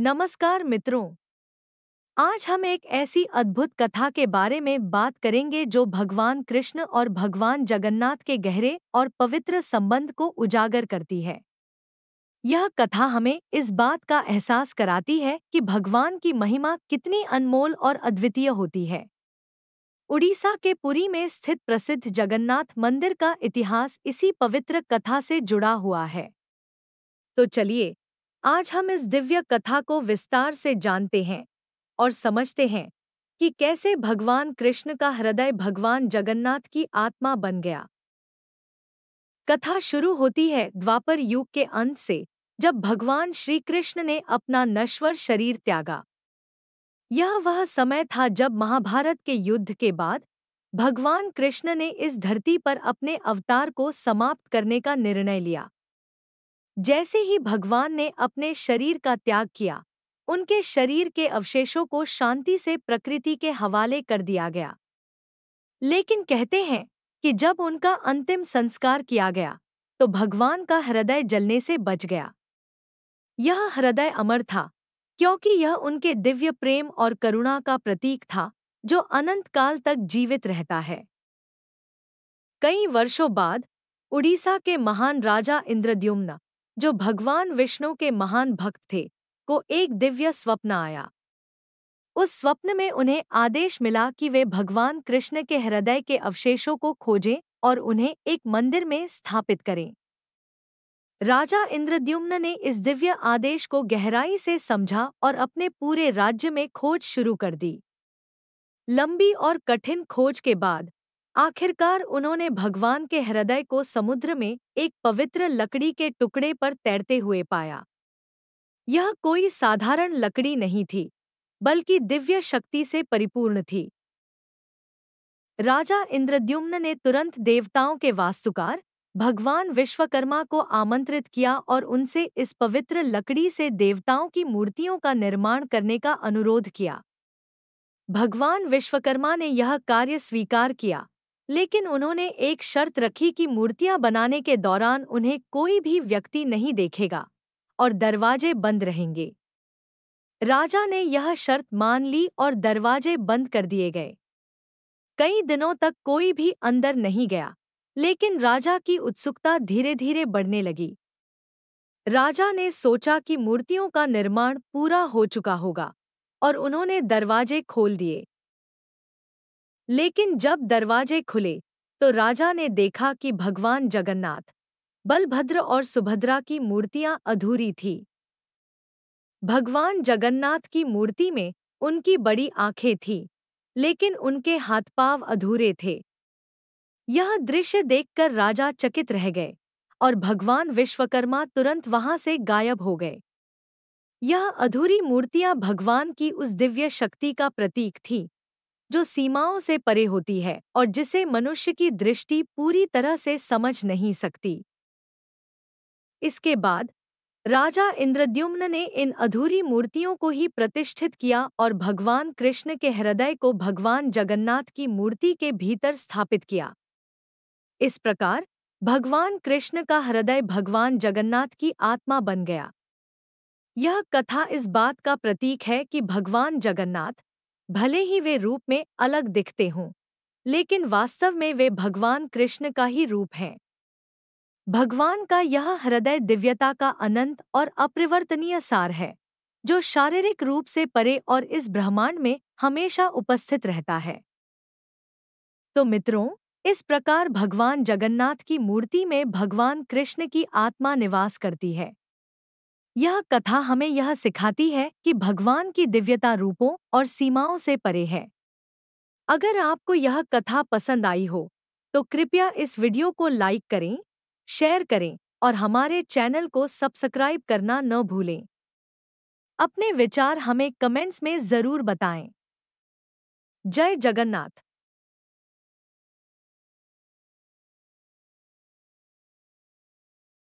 नमस्कार मित्रों आज हम एक ऐसी अद्भुत कथा के बारे में बात करेंगे जो भगवान कृष्ण और भगवान जगन्नाथ के गहरे और पवित्र संबंध को उजागर करती है यह कथा हमें इस बात का एहसास कराती है कि भगवान की महिमा कितनी अनमोल और अद्वितीय होती है उड़ीसा के पुरी में स्थित प्रसिद्ध जगन्नाथ मंदिर का इतिहास इसी पवित्र कथा से जुड़ा हुआ है तो चलिए आज हम इस दिव्य कथा को विस्तार से जानते हैं और समझते हैं कि कैसे भगवान कृष्ण का हृदय भगवान जगन्नाथ की आत्मा बन गया कथा शुरू होती है द्वापर युग के अंत से जब भगवान श्री कृष्ण ने अपना नश्वर शरीर त्यागा यह वह समय था जब महाभारत के युद्ध के बाद भगवान कृष्ण ने इस धरती पर अपने अवतार को समाप्त करने का निर्णय लिया जैसे ही भगवान ने अपने शरीर का त्याग किया उनके शरीर के अवशेषों को शांति से प्रकृति के हवाले कर दिया गया लेकिन कहते हैं कि जब उनका अंतिम संस्कार किया गया तो भगवान का हृदय जलने से बच गया यह हृदय अमर था क्योंकि यह उनके दिव्य प्रेम और करुणा का प्रतीक था जो अनंत काल तक जीवित रहता है कई वर्षों बाद उड़ीसा के महान राजा इंद्रद्युम्न जो भगवान विष्णु के महान भक्त थे को एक दिव्य स्वप्न आया उस स्वप्न में उन्हें आदेश मिला कि वे भगवान कृष्ण के हृदय के अवशेषों को खोजें और उन्हें एक मंदिर में स्थापित करें राजा इंद्रद्युम्न ने इस दिव्य आदेश को गहराई से समझा और अपने पूरे राज्य में खोज शुरू कर दी लंबी और कठिन खोज के बाद आखिरकार उन्होंने भगवान के हृदय को समुद्र में एक पवित्र लकड़ी के टुकड़े पर तैरते हुए पाया यह कोई साधारण लकड़ी नहीं थी बल्कि दिव्य शक्ति से परिपूर्ण थी राजा इंद्रद्युम्न ने तुरंत देवताओं के वास्तुकार भगवान विश्वकर्मा को आमंत्रित किया और उनसे इस पवित्र लकड़ी से देवताओं की मूर्तियों का निर्माण करने का अनुरोध किया भगवान विश्वकर्मा ने यह कार्य स्वीकार किया लेकिन उन्होंने एक शर्त रखी कि मूर्तियां बनाने के दौरान उन्हें कोई भी व्यक्ति नहीं देखेगा और दरवाजे बंद रहेंगे राजा ने यह शर्त मान ली और दरवाजे बंद कर दिए गए कई दिनों तक कोई भी अंदर नहीं गया लेकिन राजा की उत्सुकता धीरे धीरे बढ़ने लगी राजा ने सोचा कि मूर्तियों का निर्माण पूरा हो चुका होगा और उन्होंने दरवाजे खोल दिए लेकिन जब दरवाजे खुले तो राजा ने देखा कि भगवान जगन्नाथ बलभद्र और सुभद्रा की मूर्तियां अधूरी थी भगवान जगन्नाथ की मूर्ति में उनकी बड़ी आंखें थीं लेकिन उनके हाथ पाव अधूरे थे यह दृश्य देखकर राजा चकित रह गए और भगवान विश्वकर्मा तुरंत वहां से गायब हो गए यह अधूरी मूर्तियां भगवान की उस दिव्य शक्ति का प्रतीक थीं जो सीमाओं से परे होती है और जिसे मनुष्य की दृष्टि पूरी तरह से समझ नहीं सकती इसके बाद राजा इंद्रद्युम्न ने इन अधूरी मूर्तियों को ही प्रतिष्ठित किया और भगवान कृष्ण के हृदय को भगवान जगन्नाथ की मूर्ति के भीतर स्थापित किया इस प्रकार भगवान कृष्ण का हृदय भगवान जगन्नाथ की आत्मा बन गया यह कथा इस बात का प्रतीक है कि भगवान जगन्नाथ भले ही वे रूप में अलग दिखते हों लेकिन वास्तव में वे भगवान कृष्ण का ही रूप हैं भगवान का यह हृदय दिव्यता का अनंत और अपरिवर्तनीय सार है जो शारीरिक रूप से परे और इस ब्रह्मांड में हमेशा उपस्थित रहता है तो मित्रों इस प्रकार भगवान जगन्नाथ की मूर्ति में भगवान कृष्ण की आत्मा निवास करती है यह कथा हमें यह सिखाती है कि भगवान की दिव्यता रूपों और सीमाओं से परे है अगर आपको यह कथा पसंद आई हो तो कृपया इस वीडियो को लाइक करें शेयर करें और हमारे चैनल को सब्सक्राइब करना न भूलें अपने विचार हमें कमेंट्स में ज़रूर बताएं जय जगन्नाथ